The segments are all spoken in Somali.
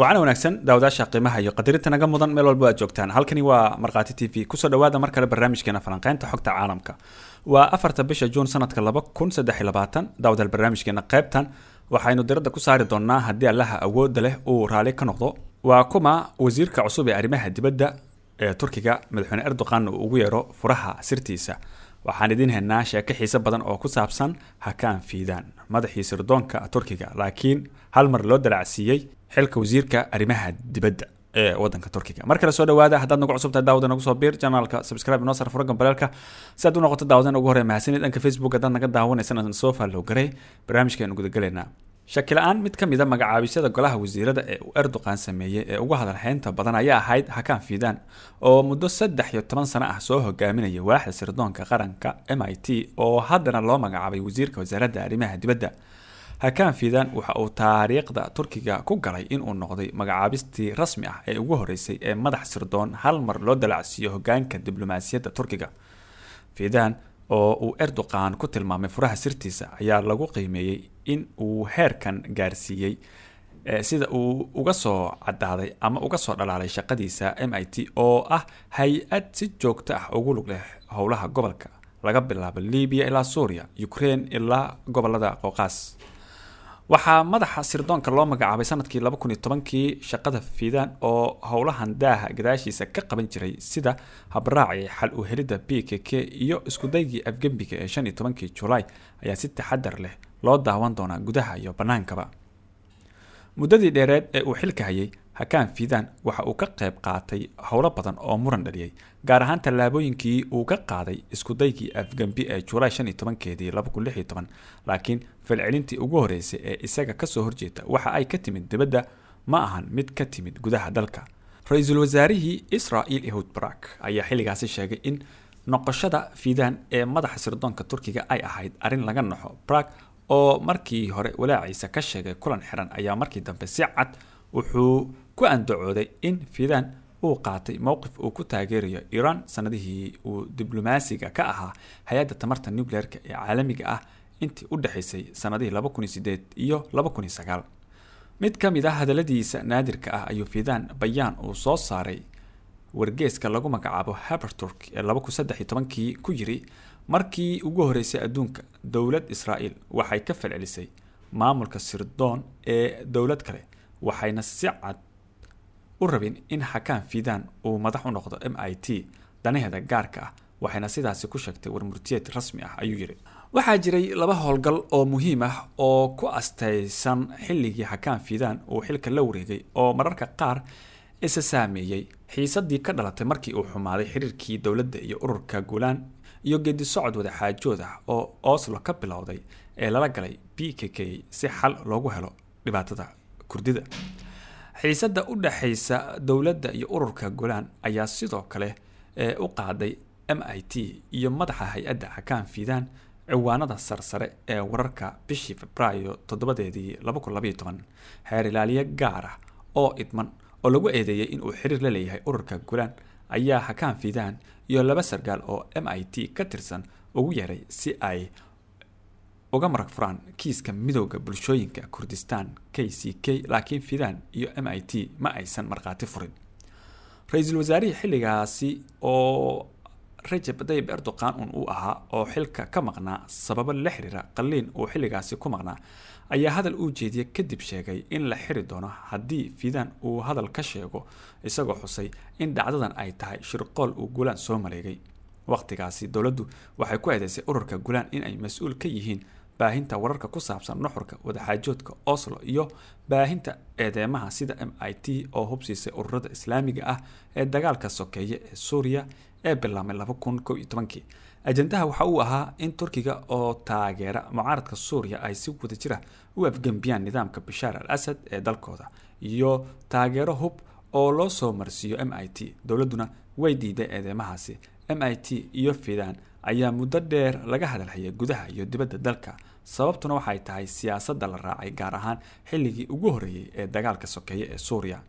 waana wanaagsan daawadaasha qiimaha iyo qadirinta naga mudan meel walba aad joogtaan halkani waa markhaati t v kusoo dhawaada mar kale barnaamijkeena falanqeynta xogta caalamka waa afarta bisha juun sanadka laba kun saddex labaatan daawadaal barnaamijkeena qaybtan waxaynu diradda ku saari doonaa haddii allaha awoodda leh uu raali ka noqdo waa kuma wasiirka cusub ee arrimaha dibadda ee turkiga madaxweyne erdoqan uu ugu yeero furaha sirtiisa waxaan idiin haynaa sheeko xiise badan oo ku saabsan ha ka anfiidaan madaxii sirdoonka turkiga laakiin hal mar loo dalacsiiyey xilka wasiirka arrimaha dibadda ee wadanka turkiga mar kale soo dhawaada haddaad nagu cusubtahay daawada nagu soo biir janaalka subscribe inoo sar furagan baleelka si aad u noqoto daawadan ugu horreya mahadsanid dhanka facebook haddaad naga daawanaysan aan soo faallow garay barnaamijkaaynu gudagalaynaa shaki la-aan mid ka mida ah magacaabisada golaha wasiirada ee uu erdoqan sameeyey ee ugu hadal hadalxeynta badan ayaa ahayd hakan fidan oo muddo saddex iyo toban sano ah soo hogaaminaya waaxda sirdoonka qaranka m i t oo haddana loo magacaabay wasiirka wasaaradda arrimaha dibadda hakan fidan waxa uu taariikhda turkiga ku galay inuu noqday magacaabistii rasmi ah ee ugu horeysay ee madax sirdoon hal mar loo dalacsiiyo hogaanka diblomaasiyadda turkiga fidan oo uu erdoqan ku tilmaamay furaha sirtiisa ayaa lagu qiimeeyey in uu heerkan gaarsiiyey eh, sida uu uga soo cadaaday ama uga soo dhalaalay shaqadiisa m i t oo ah hay-ad si joogto ah ugu lug leh howlaha gobolka laga bilaabo libiya ilaa suuriya ukraine ilaa gobolada qoqaas waxaa madaxa sirdoonka loo magacaabay sanadkii laba kun iyo tobankii shaqada fiidaan oo howlahan daaha gadaashiisa ka qaban jiray sida habraacii xal u helidda b k k iyo iskudaygii afgembiga ee shan iyo tobankii julaay ayaa si taxadar leh loo daawan doonaa gudaha iyo bannaankaba muddadii dheereed ee uu xilka hayay hakaan fidan waxa uu ka qayb qaatay howlo badan oo muran dhaliyey gaar ahaan tallaabooyinkii uu ka qaaday iskudaygii afgambi ee julaay shan iyo tobankeedii laba kun lix iyo toban laakiin falcelintii ugu horreysay ee isaga kasoo horjeeda waxa ay ka timid dibadda ma ahan mid ka timid gudaha dalka ra-iisul wasaarihii israel ehud barak ayaa xilligaasi sheegay in noqoshada fidan ee madaxa sirdoonka turkiga ay ahayd arrin laga naxo barak oo markii hore walaaciisa ka sheegay kulan xiran ayaa markii dambe si cad wuxuu andacooday in fidan uu qaatay mowqif uu ku taageerayo iran sanadihii uu diblomaasiga ka ahaa hay-adda tamarta nucleerka ee caalamiga ah intii u dhexaysay sanadihii laba iyo mid ka mid ah hadaladiisa naadirka ah ayuu fidan bayaan uu soo saaray wargeeska lagu magacaabo haberturk ee laba ku yiri markii ugu horreysay adduunka dowlad israa'iil waxay ka falcelisay maamulka sirdoon ee dowlad kale waxayna si cad u rabin in xakaan fiidaan uu madax u noqdo m i t danaheeda gaarka ah waxayna sidaasi ku sheegtay warmurtiyeed rasmi ah ayuu yidhi waxaa jiray laba howlgal oo muhiim ah oo ku astaysan xilligii xakaan fiidaan uu xilka la wareegay oo mararka qaar isa saameeyey xiisadii ka dhalatay markii uu xumaaday xiriirkii dowladda iyo ururka guulaan iyo geedi socod wadaxaajood ah oo oslo ka bilowday ee lala galay b k k si xal loogu helo dhibaatada kurdida xiisadda u dhexaysa dowladda iyo ururka golaan ayaa sidoo kale e, u qaaday m i t iyo madaxa hay-adda xakaan fiidaan ciwaanada sarsare ee wararka bishii februaayo toddobadeedii xeer ilaaliye gaar ah oo idman oo lagu eedeeyey inuu xiriir la leeyahay ururka gulaan ayaa xakaan fiidaan iyo laba sargaal oo m i t ka tirsan ugu yeeray si ay uga marag furaan kiiska midooda bulshooyinka kurdistan k c k laakiin fidan iyo m i t ma aysan markhaati furin ra-iisul wasaarihii xilligaasi oo rajab dayib erdoqan un uu ahaa oo xilka ka maqnaa sababo la xiriira qaliin uu xilligaasi ku maqnaa ayaa hadal uu jeediya kadib sheegay in la xiri doono haddii fidan uu hadal ka sheego isagoo xusay in dhacdadan ay tahay shirqool uu gulaan soo maleegay waqtigaasi dowladdu waxay ku eedeysay ururka gulaan in ay mas-uul ka yihiin baahinta wararka ku saabsan nuxurka wadaxaajoodka oslo iyo baahinta eedeymaha sida m i t oo hubsiisay ururada islaamiga ah ee dagaalka sokeeya ee suuriya ee bilaabmay ajendaha waxa uu ahaa in turkiga oo taageera mucaaradka suuriya ay si wada jira ah u afgembiyaan nidaamka bashaar al asad ee dalkooda iyo taageero hub oo loo soo marsiiyo m i t dowladuna way diiday eedeymahaasi m i t iyo fidaan ayaa muddo dheer laga hadalhayay gudaha iyo dibadda dalka sababtuna waxay tahay siyaasadda la raacay gaar ahaan xilligii ugu horreeyey ee dagaalka sokeeye ee suuriya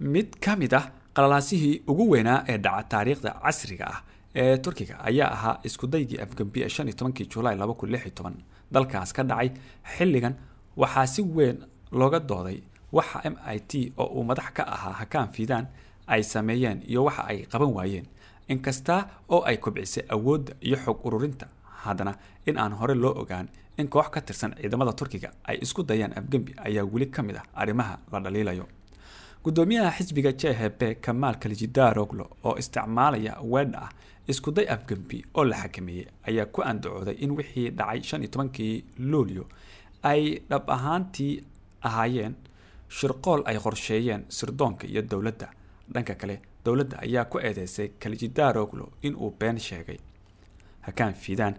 mid ka mid ah qalalaasihii ugu weynaa ee dhaca taariikhda casriga ah ee turkiga ayaa ahaa iskudaygii afgambi ee shan iyo tobankii julaay laba kun lix iyo toban dalkaas ka dhacay xilligan waxaa si weyn looga dooday waxa m i t oo uu madax ka ahaa hakaan fiidaan ay sameeyeen iyo waxa ay qaban waayeen inkasta oo ay kobcisay awoodda iyo xog ururinta haddana in aan hore loo ogaan in koox ka tirsan ciidamada turkiga ay isku dayaan afgembi ayaa weli ka mid ah arrimaha la dhaliilayo gudoomiyaha xisbiga jhb kamaal kalijidaroglo oo isticmaalaya weedh ah iskuday afgembi oo la xakameeyey ayaa ku andacooday in wixii dhacay shan iyo tobankii luulyo ay dhab ahaantii ahaayeen shirqool ay qorsheeyeen sirdoonka iyo dowladda dhanka kale dowladda ayaa ku eedeysay kaljidaroglu inuu been sheegay hakaan fiidaan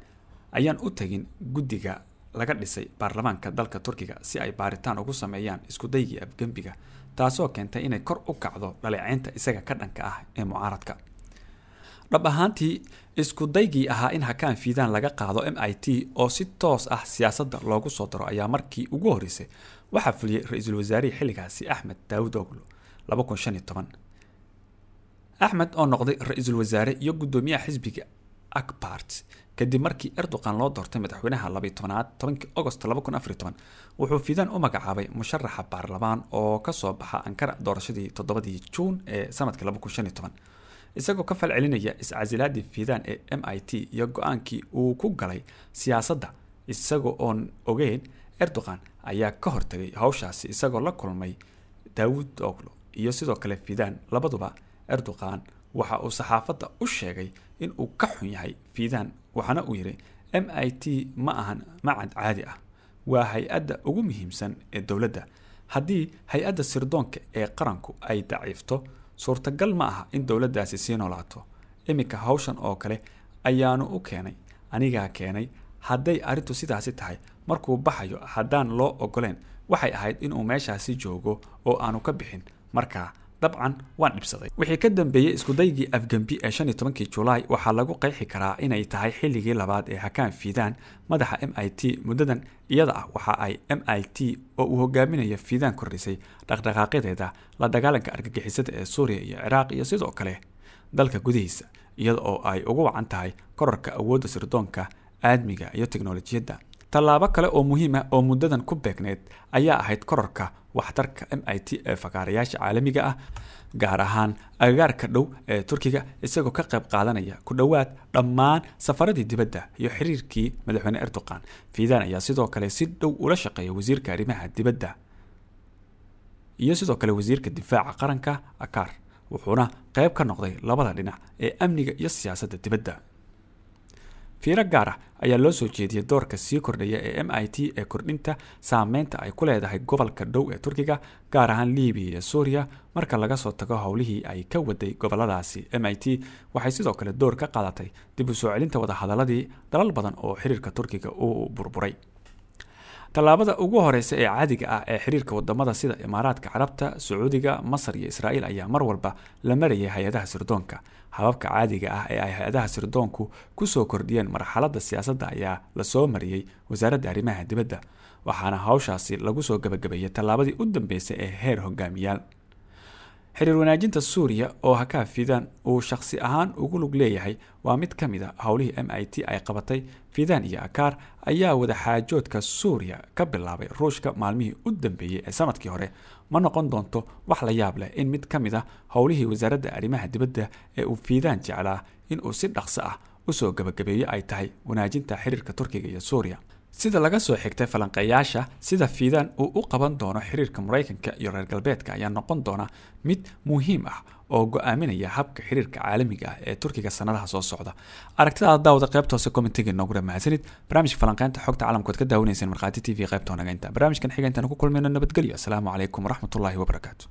ayaan u tegin guddiga laga dhisay baarlamaanka dalka turkiga si ay baaritaan ugu sameeyaan iskudaygii afgembiga taasoo keentay inay kor u kacdo dhaleeceynta isaga ka dhanka ah ee mucaaradka dhab ahaantii iskudaygii ahaa in hakaan fiidaan laga qaado m i t oo si toos ah siyaasadda loogu soo daro ayaa markii ugu horreysay waxaa fuliyey ra-iisul wasaarihii xilligaasi axmed daawud oglu axmed oo noqday ra-iisul wasaare iyo guddoomiyaha xisbiga akbart kadib markii erdoqan loo doortay madaxweynaha labayo tobanaad tobankii agost laba kun afariy toban wuxuu fidan u magacaabay musharaxa baarlamaan oo kasoo baxa ankara doorashadii toddobadii juun ee sanadkii laba kun shan iyo toban isagoo ka falcelinaya iscasilaadii fidan ee m i t iyo go-aankii uu ku galay siyaasadda isaga oon ogeyn erdogan ayaa ka hortagay howshaasi isagoo la kulmay daawud oglo iyo sidoo kale fidan labaduba erdogan waxa uu saxaafadda u sheegay in uu ka xun yahay fiidaan waxaana uu yidhi m i t ma ahan macad caadi ah waa hay-adda ugu muhiimsan ee dowladda haddii hay-adda sirdoonka ee qaranku ay daciifto suurtagal ma aha in dowladdaasi sii noolaato iminka hawshan oo kale ayaanu u keenay anigaa keenay hadday arrintu sidaasi tahay markuu baxayo haddaan loo ogoleyn waxay ahayd inuu meeshaasi joogo oo aanu ka bixin markaa dabcan waan dhibsaday wixii ka dambeeyey iskudaygii afgembi ee shan iyo tobankii julaay waxaa lagu qeexi karaa inay tahay xilligii labaad ee hakaan fiidaan madaxa m i t muddadan iyada ah waxa ay m i t oo uu hogaaminaya fiidaan kordhisay dhaqdhaqaaqyadeeda la dagaalanka argagixisada ee suuriya iyo ciraaq iyo sidoo kale dalka gudihiisa iyada oo ay ugu wacan tahay korarka awoodda sirdoonka aadmiga iyo tiknolojiyadda tallaabo kale oo muhiim ah oo muddadan ku beegneed ayaa ahayd korarka waxtarka m i t ee fakaarayaasha caalamiga ah gaar ahaan agagaarka dhow ee turkiga isagoo ka qayb qaadanaya ku dhowaad dhammaan safaradii dibadda iyo xiriirkii madaxweyne erdogan fiidaan ayaa sidoo kale si dhow ula shaqeeya wasiirka arrimaha dibadda iyo sidoo kale wasiirka difaaca qaranka akar wuxuuna qayb ka noqday labada dhinac ee amniga iyo siyaasadda dibadda fiiro gaar ah ayaa loo soo jeediyey doorka sii kordhaya ee m i t ee kordhinta saameynta ay ku leedahay gobolka dhow ee turkiga gaar ahaan liibiya iyo suuriya marka laga soo tago howlihii ay ka waday gobolladaasi m i t waxay sidoo kale door ka qaadatay dib u soo celinta wadahadalladii dalal badan oo xiriirka turkiga uu burburay tallaabada ugu horeysa ee caadiga ah ee xiriirka wadamada sida imaaraadka carabta sacuudiga masar iyo israa'iil ayaa mar walba la marayay hay-adaha sirdoonka hababka caadiga ah ee ay hay-adaha sirdoonku ku soo kordhiyeen marxaladda siyaasadda ayaa lasoo mariyey wasaaradda arrimaha dibadda waxaana hawshaasi lagu soo gabagabeeyey tallaabadii u dambeysay ee heer hogaamiyaal xiriir wanaajinta suuriya oo fidan uu shakhsi ahaan ugu lug leeyahay waa mid ka mid a ah howlihii m i t ay qabatay fidan iyo akaar ayaa wadaxaajoodka suuriya ka bilaabay ruushka maalmihii u dambeeyey ee sanadkii hore ma noqon doonto wax la yaab leh in mid ka mid a ah howlihii wasaaradda arrimaha dibadda ee uu fidan jeclaa in uu si dhaqso ah usoo gabagabeeyo ay tahay wanaajinta xiriirka turkiga iyo suuriya sida laga soo xigtay falanqeeyaasha sida fiidan uu u qaban doono xiriirka maraykanka iyo reer galbeedka ayaa noqon doona mid muhiim ah oo go-aaminaya habka xiriirka caalamiga ah ee turkiga sanadaha soo socda aragtida daawada qaybta hoose komitiga noogu dhammaadsanid barnaamijka falanqeynta xogta caalamkood ka daawaneyseen markhaati t v qaybta honageynta barnaamijkan xiga intaan ku kulmayno nabadgelyo assalaamu calaykum waraxmatullaahi wabarakaatu